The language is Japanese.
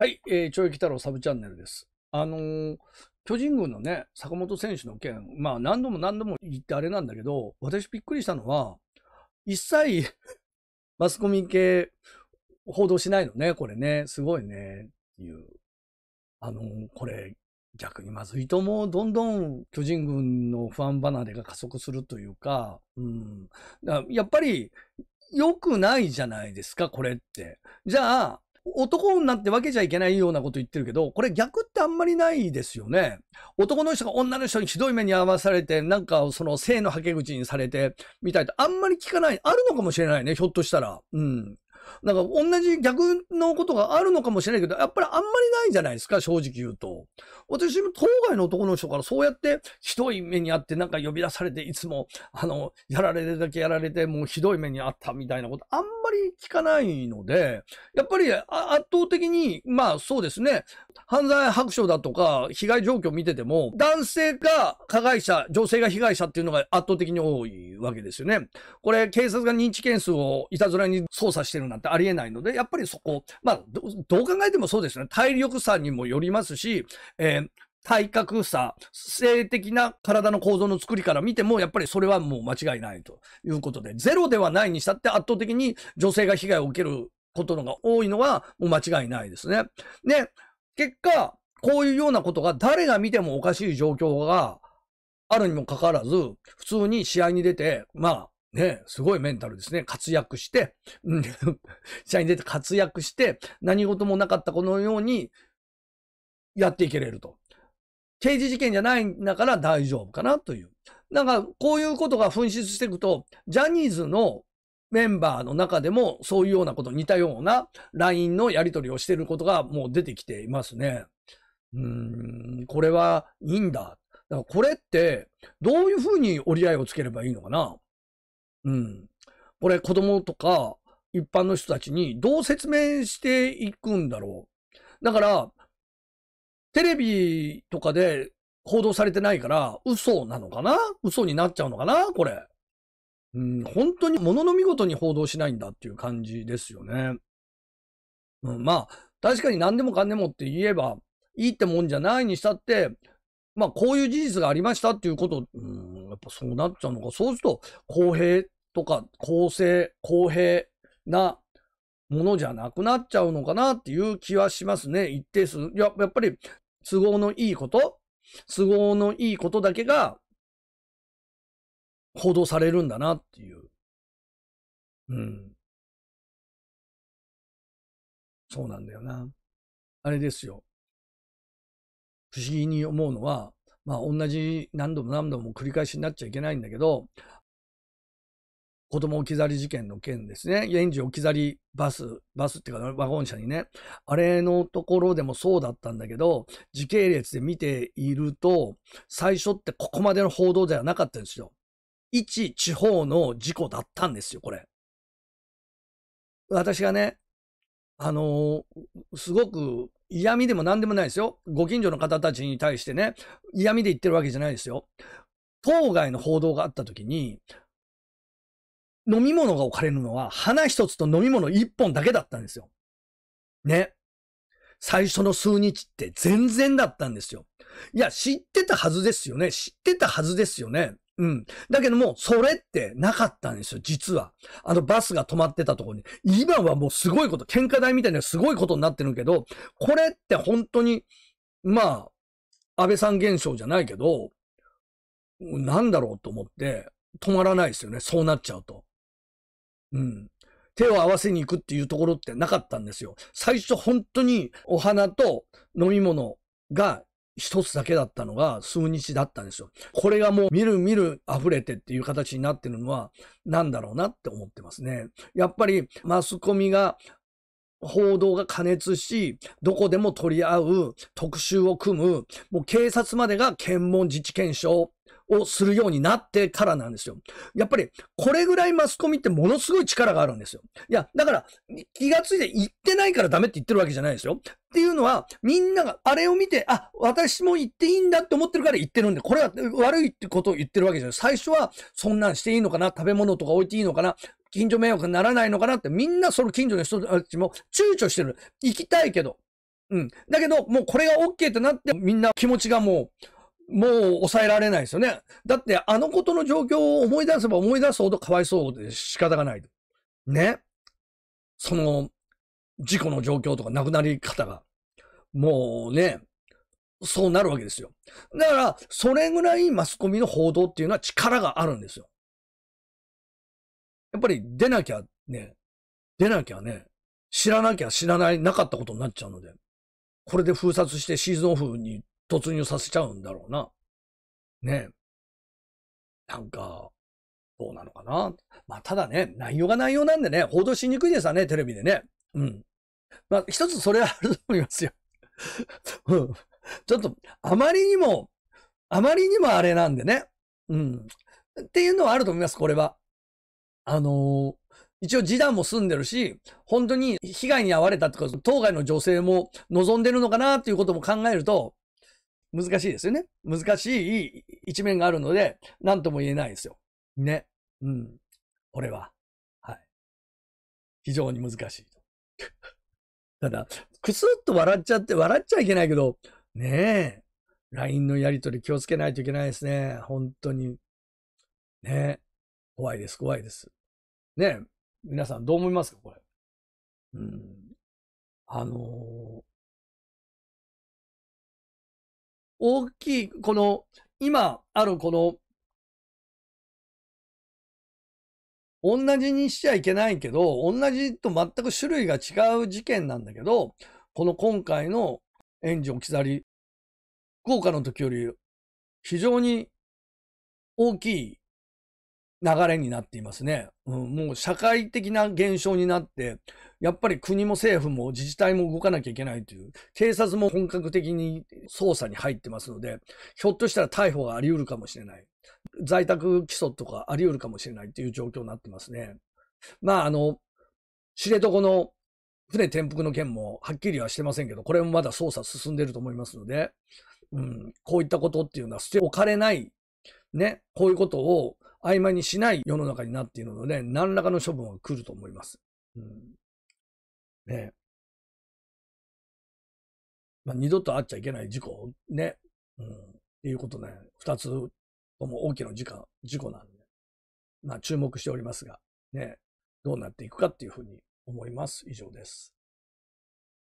はい、えー、懲役太郎サブチャンネルです。あのー、巨人軍のね、坂本選手の件、まあ何度も何度も言ってあれなんだけど、私びっくりしたのは、一切 マスコミ系報道しないのね、これね、すごいね、っていう。あのー、これ、逆にまずいともどんどん巨人軍の不安離れが加速するというか、うん、やっぱり良くないじゃないですか、これって。じゃあ、男女って分けちゃいけないようなこと言ってるけど、これ逆ってあんまりないですよね。男の人が女の人にひどい目に遭わされて、なんかその性のはけ口にされて、みたいとあんまり聞かない、あるのかもしれないね、ひょっとしたら。うん。なんか同じ逆のことがあるのかもしれないけど、やっぱりあんまりないじゃないですか、正直言うと。私も当該の男の人からそうやってひどい目にあってなんか呼び出されていつも、あの、やられるだけやられてもうひどい目にあったみたいなことあんまり聞かないので、やっぱり圧倒的に、まあそうですね、犯罪白書だとか被害状況見てても、男性が加害者、女性が被害者っていうのが圧倒的に多いわけですよね。これ警察が認知件数をいたずらに捜査してるなんてんてありえないので、やっぱりそこ、まあ、どう考えてもそうですね。体力差にもよりますし、えー体格差、性的な体の構造の作りから見ても、やっぱりそれはもう間違いないということで、ゼロではないにしたって圧倒的に女性が被害を受けることのが多いのはもう間違いないですね。で、結果、こういうようなことが誰が見てもおかしい状況があるにもかかわらず、普通に試合に出て、まあ、ね、すごいメンタルですね。活躍して、うん、社員出て活躍して、何事もなかったこのようにやっていけれると。刑事事件じゃないんだから大丈夫かなという。なんか、こういうことが紛失していくと、ジャニーズのメンバーの中でもそういうようなこと、似たような LINE のやり取りをしていることがもう出てきていますね。うん、これはいいんだ。だからこれって、どういうふうに折り合いをつければいいのかなうん。これ子供とか一般の人たちにどう説明していくんだろう。だから、テレビとかで報道されてないから嘘なのかな嘘になっちゃうのかなこれ。うん、本当に物の見事に報道しないんだっていう感じですよね。うん、まあ、確かに何でもかんでもって言えばいいってもんじゃないにしたって、まあ、こういう事実がありましたっていうこと、うん、やっぱそうなっちゃうのか。そうすると、公平とか公正、公平なものじゃなくなっちゃうのかなっていう気はしますね。一定数。ややっぱり、都合のいいこと、都合のいいことだけが、報道されるんだなっていう。うん。そうなんだよな。あれですよ。不思議に思うのは、まあ同じ何度も何度も繰り返しになっちゃいけないんだけど、子供置き去り事件の件ですね。園児置き去りバス、バスっていうかワゴン車にね、あれのところでもそうだったんだけど、時系列で見ていると、最初ってここまでの報道ではなかったんですよ。一地方の事故だったんですよ、これ。私がね、あのー、すごく嫌味でも何でもないですよ。ご近所の方たちに対してね、嫌味で言ってるわけじゃないですよ。当該の報道があった時に、飲み物が置かれるのは、花一つと飲み物一本だけだったんですよ。ね。最初の数日って全然だったんですよ。いや、知ってたはずですよね。知ってたはずですよね。うん。だけども、それってなかったんですよ、実は。あのバスが止まってたとこに。今はもうすごいこと、喧嘩台みたいなすごいことになってるけど、これって本当に、まあ、安倍さん現象じゃないけど、なんだろうと思って、止まらないですよね、そうなっちゃうと。うん。手を合わせに行くっていうところってなかったんですよ。最初本当にお花と飲み物が一つだけだったのが数日だったんですよ。これがもうみるみる溢れてっていう形になってるのは何だろうなって思ってますね。やっぱりマスコミが報道が過熱し、どこでも取り合う、特集を組む、もう警察までが検問自治検証をするようになってからなんですよ。やっぱり、これぐらいマスコミってものすごい力があるんですよ。いや、だから、気がついて言ってないからダメって言ってるわけじゃないですよ。っていうのは、みんながあれを見て、あ、私も言っていいんだって思ってるから言ってるんで、これは悪いってことを言ってるわけじゃない。最初は、そんなんしていいのかな食べ物とか置いていいのかな近所迷惑にならないのかなって、みんなその近所の人たちも躊躇してる。行きたいけど。うん。だけど、もうこれが OK ってなって、みんな気持ちがもう、もう抑えられないですよね。だってあのことの状況を思い出せば思い出すほどかわいそうで仕方がないね。その、事故の状況とか亡くなり方が。もうね、そうなるわけですよ。だから、それぐらいマスコミの報道っていうのは力があるんですよ。やっぱり出なきゃね、出なきゃね、知らなきゃ知らない、なかったことになっちゃうので。これで封殺してシーズンオフに突入させちゃうんだろうな。ねえ。なんか、どうなのかな。まあ、ただね、内容が内容なんでね、報道しにくいですよね、テレビでね。うん。まあ、一つそれはあると思いますよ。うん。ちょっと、あまりにも、あまりにもあれなんでね。うん。っていうのはあると思います、これは。あのー一応示談も済んでるし、本当に被害に遭われたとか、当該の女性も望んでるのかなっていうことも考えると、難しいですよね。難しい一面があるので、何とも言えないですよ。ね。うん。俺は。はい。非常に難しい。ただ、くすっと笑っちゃって、笑っちゃいけないけど、ねえ。LINE のやりとり気をつけないといけないですね。本当に。ねえ。怖いです、怖いです。ねえ。皆さんどう思いますかこれ。うん。あのー、大きい、この、今あるこの、同じにしちゃいけないけど、同じと全く種類が違う事件なんだけど、この今回の援助置き去り、福岡の時より非常に大きい流れになっていますね。うん、もう社会的な現象になって、やっぱり国も政府も自治体も動かなきゃいけないという、警察も本格的に捜査に入ってますので、ひょっとしたら逮捕があり得るかもしれない。在宅起訴とかあり得るかもしれないという状況になってますね。まあ、あの、知床の船転覆の件もはっきりはしてませんけど、これもまだ捜査進んでると思いますので、うん、こういったことっていうのはしておかれない、ね、こういうことを曖昧にしない世の中になっているので、何らかの処分は来ると思います。うん。ねまあ、二度と会っちゃいけない事故、ね。うん。っていうことね、二つとも大きな事故、事故なんで、まあ注目しておりますが、ね、どうなっていくかっていうふうに思います。以上です。